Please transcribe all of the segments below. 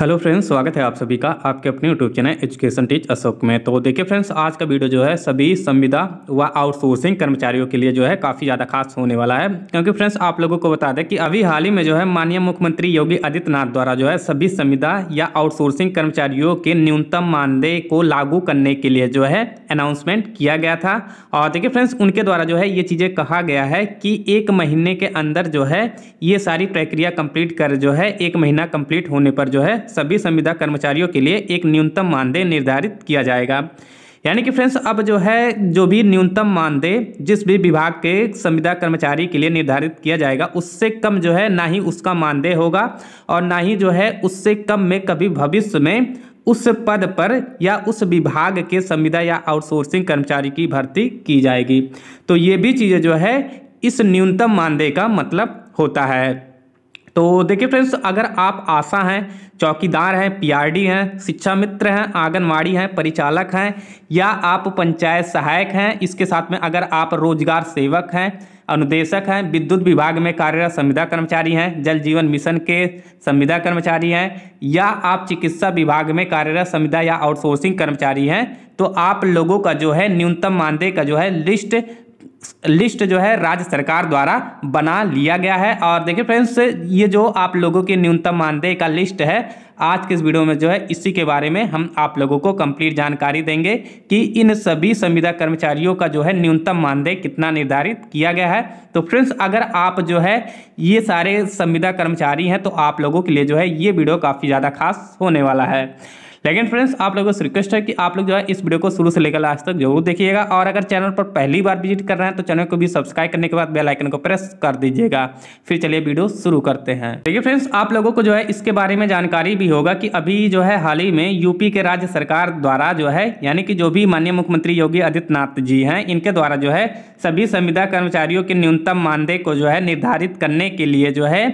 hello friends स्वागत है आप सभी का आपके अपने YouTube channel education teach Ashok में तो देखिए फ्रेंड्स आज का वीडियो जो है सभी संविदा व आउटसोर्सिंग कर्मचारियों के लिए जो है काफ़ी ज़्यादा खास होने वाला है क्योंकि फ्रेंड्स आप लोगों को बता दें कि अभी हाल ही में जो है माननीय मुख्यमंत्री योगी आदित्यनाथ द्वारा जो है सभी संविदा या आउटसोर्सिंग कर्मचारियों के न्यूनतम मानदेय को लागू करने के लिए जो है अनाउंसमेंट किया गया था और देखिए फ्रेंड्स उनके द्वारा जो है ये चीज़ें कहा गया है कि एक महीने के अंदर जो है ये सारी प्रक्रिया कम्प्लीट कर जो है एक महीना कम्प्लीट होने पर जो है सभी संविदा कर्मचारियों के लिए एक न्यूनतम मानदेय निर्धारित किया जाएगा यानी कि फ्रेंड्स अब जो है जो भी न्यूनतम मानदेय जिस भी विभाग के संविदा कर्मचारी के लिए निर्धारित किया जाएगा उससे कम जो है ना ही उसका मानदेय होगा और ना ही जो है उससे कम में कभी भविष्य में उस पद पर या उस विभाग के संविदा या आउटसोर्सिंग कर्मचारी की भर्ती की जाएगी तो ये भी चीज़ें जो है इस न्यूनतम मानदेय का मतलब होता है तो देखिए फ्रेंड्स अगर आप आशा हैं चौकीदार हैं पीआरडी हैं शिक्षा मित्र हैं आंगनवाड़ी हैं परिचालक हैं या आप पंचायत सहायक हैं इसके साथ में अगर आप रोजगार सेवक हैं अनुदेशक हैं विद्युत विभाग में कार्यरत संविदा कर्मचारी हैं जल जीवन मिशन के संविदा कर्मचारी हैं या आप चिकित्सा विभाग में कार्यरत संविदा या आउटसोर्सिंग कर्मचारी हैं तो आप लोगों का जो है न्यूनतम मानदेय का जो है लिस्ट लिस्ट जो है राज्य सरकार द्वारा बना लिया गया है और देखिए फ्रेंड्स ये जो आप लोगों के न्यूनतम मानदेय का लिस्ट है आज के इस वीडियो में जो है इसी के बारे में हम आप लोगों को कंप्लीट जानकारी देंगे कि इन सभी संविदा कर्मचारियों का जो है न्यूनतम मानदेय कितना निर्धारित किया गया है तो फ्रेंड्स अगर आप जो है ये सारे संविदा कर्मचारी हैं तो आप लोगों के लिए जो है ये वीडियो काफ़ी ज़्यादा खास होने वाला है लेकिन फ्रेंड्स आप लोगों से रिक्वेस्ट है कि आप लोग जो है इस वीडियो को शुरू से लेकर लास्ट तक जरूर देखिएगा और अगर चैनल पर पहली बार विजिट कर रहे हैं तो चैनल को भी सब्सक्राइब करने के बाद बेलाइकन को प्रेस कर दीजिएगा फिर चलिए वीडियो शुरू करते हैं देखिए फ्रेंड्स आप लोगों को जो है इसके बारे में जानकारी भी होगा कि अभी जो है हाल ही में यूपी के राज्य सरकार द्वारा जो है यानी कि जो भी माननीय मुख्यमंत्री योगी आदित्यनाथ जी हैं इनके द्वारा जो है सभी संविदा कर्मचारियों के न्यूनतम मानदेय को जो है निर्धारित करने के लिए जो है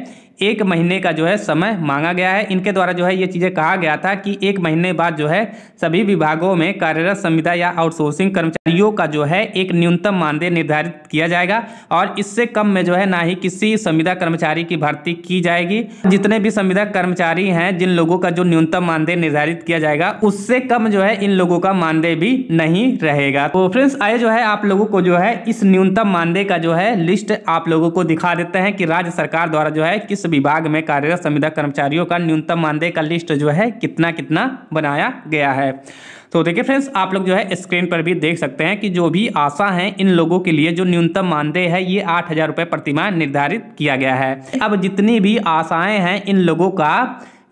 एक महीने का जो है समय मांगा गया है इनके द्वारा जो है ये चीज़ें कहा गया था कि एक महीने बाद जो है सभी विभागों में कार्यरत संविदा या आउटसोर्सिंग कर्मचारियों का जो है एक न्यूनतम मानदेय निर्धारित किया जाएगा और इससे कम में जो है ना ही किसी संविदा कर्मचारी की भर्ती की जाएगी जितने भी संविदा कर्मचारी हैं जिन लोगों का जो न्यूनतम मानदेय निर्धारित किया जाएगा उससे कम जो है इन लोगों का मानदेय भी नहीं रहेगा तो फ्रेंड्स आए जो है आप लोगों को जो है इस न्यूनतम मानदेय का जो है लिस्ट आप लोगों को दिखा देते हैं कि राज्य सरकार द्वारा जो है किस विभाग में कार्यरत संविदा कर्मचारियों का न्यूनतम मानदेय का लिस्ट जो है कितना कितना बनाया गया है तो देखिए फ्रेंड्स आप लोग जो है स्क्रीन पर भी देख सकते हैं कि जो भी आशा हैं इन लोगों के लिए जो न्यूनतम मानदेय है ये आठ हजार रुपये प्रतिमा निर्धारित किया गया है अब जितनी भी आशाएं हैं इन लोगों का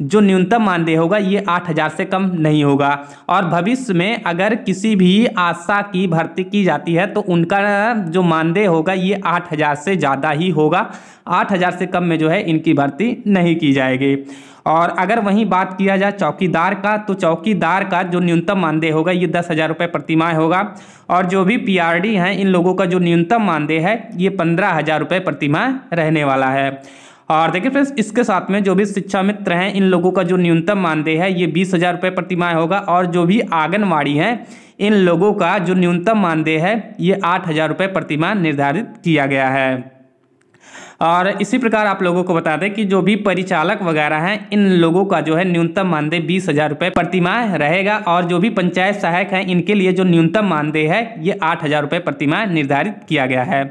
जो न्यूनतम मानदेय होगा ये आठ हज़ार से कम नहीं होगा और भविष्य में अगर किसी भी आशा की भर्ती की जाती है तो उनका जो मानदेय होगा ये आठ हज़ार से ज़्यादा ही होगा आठ हज़ार से कम में जो है इनकी भर्ती नहीं की जाएगी और अगर वहीं बात किया जाए चौकीदार का तो चौकीदार का जो न्यूनतम मानदेय होगा ये दस हज़ार रुपये प्रतिमाह होगा और जो भी पीआरडी हैं इन लोगों का जो न्यूनतम मानदेय है ये पंद्रह हज़ार रुपये प्रतिमाह रहने वाला है और देखिए फ्रेंड्स इसके साथ में जो भी शिक्षा मित्र हैं इन लोगों का जो न्यूनतम मानदेय है ये बीस हज़ार रुपये प्रतिमाह होगा और जो भी आंगनवाड़ी हैं इन लोगों का जो न्यूनतम मानदेय है ये आठ हज़ार रुपये प्रतिमाह निर्धारित किया गया है और इसी प्रकार आप लोगों को बता दें कि जो भी परिचालक वगैरह हैं इन लोगों का जो है न्यूनतम मानदेय बीस हजार रुपये प्रतिमाह रहेगा और जो भी पंचायत सहायक हैं इनके लिए जो न्यूनतम मानदेय है ये आठ हजार रुपये प्रतिमाह निर्धारित किया गया है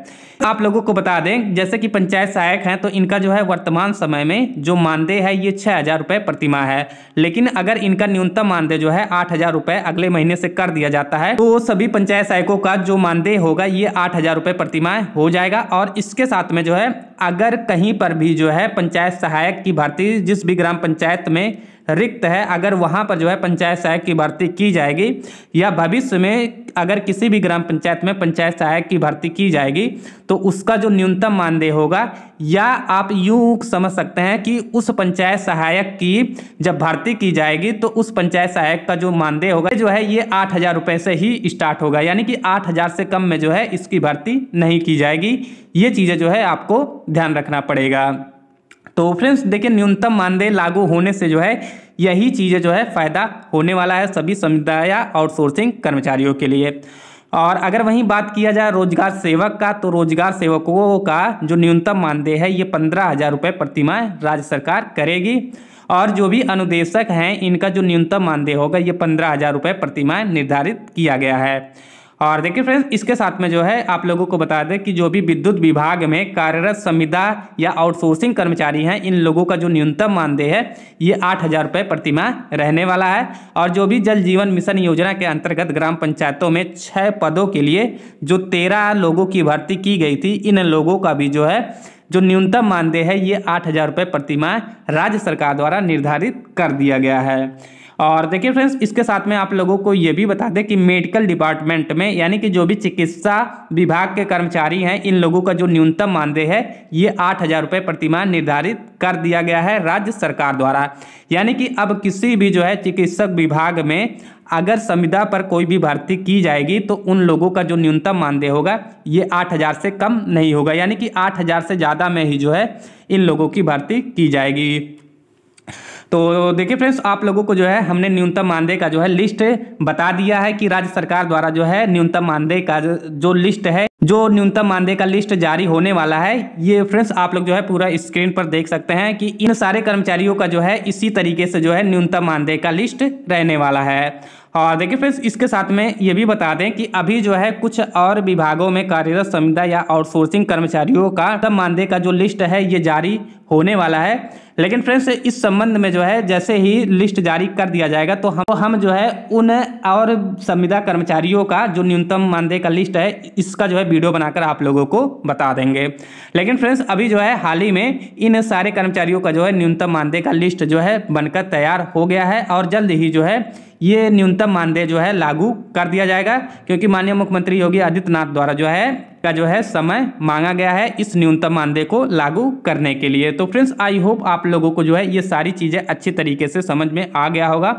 आप लोगों को बता दें जैसे कि पंचायत सहायक हैं तो इनका जो है वर्तमान समय में जो मानदेय है ये छः हज़ार रुपये प्रतिमाह है लेकिन अगर इनका न्यूनतम मानदेय जो है आठ हज़ार रुपये अगले महीने से कर दिया जाता है तो सभी पंचायत सहायकों का जो मानदेय होगा ये आठ हज़ार रुपये प्रतिमा हो जाएगा और इसके साथ में जो है अगर कहीं पर भी जो है पंचायत सहायक की भर्ती जिस भी ग्राम पंचायत में रिक्त है अगर वहाँ पर जो है पंचायत सहायक की भर्ती की जाएगी या भविष्य में अगर किसी भी ग्राम पंचायत में पंचायत सहायक की भर्ती की जाएगी तो उसका जो न्यूनतम मानदेय होगा या आप यूं समझ सकते हैं कि उस पंचायत सहायक की जब भर्ती की जाएगी तो उस पंचायत सहायक का जो मानदेय होगा जो है ये आठ हज़ार रुपये से ही स्टार्ट होगा यानी कि आठ हज़ार से कम में जो है इसकी भर्ती नहीं की जाएगी ये चीज़ें जो है आपको ध्यान रखना पड़ेगा तो फ्रेंड्स देखिए न्यूनतम मानदेय लागू होने से जो है यही चीज़ें जो है फ़ायदा होने वाला है सभी समुदाय आउटसोर्सिंग कर्मचारियों के लिए और अगर वहीं बात किया जाए रोजगार सेवक का तो रोजगार सेवकों का जो न्यूनतम मानदेय है ये पंद्रह हज़ार रुपये प्रतिमाह राज्य सरकार करेगी और जो भी अनुदेशक हैं इनका जो न्यूनतम मानदेय होगा ये पंद्रह हज़ार रुपये प्रतिमाह निर्धारित किया गया है और देखिए फ्रेंड्स इसके साथ में जो है आप लोगों को बता दें कि जो भी विद्युत विभाग में कार्यरत संविदा या आउटसोर्सिंग कर्मचारी हैं इन लोगों का जो न्यूनतम मानदेय है ये आठ हज़ार रुपये प्रतिमा रहने वाला है और जो भी जल जीवन मिशन योजना के अंतर्गत ग्राम पंचायतों में छः पदों के लिए जो तेरह लोगों की भर्ती की गई थी इन लोगों का भी जो है जो न्यूनतम मानदेय है ये आठ हज़ार रुपये प्रतिमा राज्य सरकार द्वारा निर्धारित कर दिया गया है और देखिए फ्रेंड्स इसके साथ में आप लोगों को ये भी बता दें कि मेडिकल डिपार्टमेंट में यानी कि जो भी चिकित्सा विभाग के कर्मचारी हैं इन लोगों का जो न्यूनतम मानदेय है ये आठ हज़ार रुपये प्रतिमा निर्धारित कर दिया गया है राज्य सरकार द्वारा यानी कि अब किसी भी जो है चिकित्सक विभाग में अगर संविदा पर कोई भी भर्ती की जाएगी तो उन लोगों का जो न्यूनतम मानदेय होगा ये आठ हज़ार से कम नहीं होगा यानी कि आठ हज़ार से ज़्यादा में ही जो है इन लोगों की भर्ती की जाएगी तो देखिए फ्रेंड्स आप लोगों को जो है हमने न्यूनतम मानदेय का जो है लिस्ट बता दिया है कि राज्य सरकार द्वारा जो है न्यूनतम मानदेय का जो लिस्ट है जो न्यूनतम मानदेय का लिस्ट जारी होने वाला है ये फ्रेंड्स आप लोग जो है पूरा स्क्रीन पर देख सकते हैं कि इन सारे कर्मचारियों का जो है इसी तरीके से जो है न्यूनतम मानदेय का लिस्ट रहने वाला है और देखिए फ्रेंड्स इसके साथ में ये भी बता दें कि अभी जो है कुछ और विभागों में कार्यरत संविदा या आउटसोर्सिंग कर्मचारियों का मानदेय का जो लिस्ट है ये जारी होने वाला है लेकिन फ्रेंड्स इस संबंध में जो है जैसे ही लिस्ट जारी कर दिया जाएगा तो हम हम जो है उन और संविदा कर्मचारियों का जो न्यूनतम मानदेय का लिस्ट है इसका जो है वीडियो बनाकर आप लोगों को बता देंगे लेकिन फ्रेंड्स अभी जो है हाल ही में इन सारे कर्मचारियों का जो है न्यूनतम मानदेय का लिस्ट जो है बनकर तैयार हो गया है और जल्द ही जो है ये न्यूनतम मानदेय जो है लागू कर दिया जाएगा क्योंकि माननीय मुख्यमंत्री योगी आदित्यनाथ द्वारा जो है का जो है समय मांगा गया है इस न्यूनतम मानदेय को लागू करने के लिए तो फ्रेंड्स आई होप आप लोगों को जो है ये सारी चीज़ें अच्छी तरीके से समझ में आ गया होगा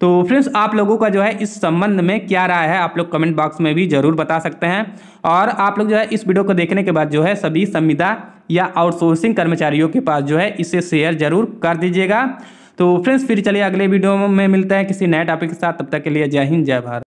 तो फ्रेंड्स आप लोगों का जो है इस संबंध में क्या राय है आप लोग कमेंट बॉक्स में भी जरूर बता सकते हैं और आप लोग जो है इस वीडियो को देखने के बाद जो है सभी संविदा या आउटसोर्सिंग कर्मचारियों के पास जो है इसे शेयर जरूर कर दीजिएगा तो फ्रेंड्स फिर चलिए अगले वीडियो में मिलते हैं किसी नए टॉपिक के साथ तब तक के लिए जय हिंद जय भारत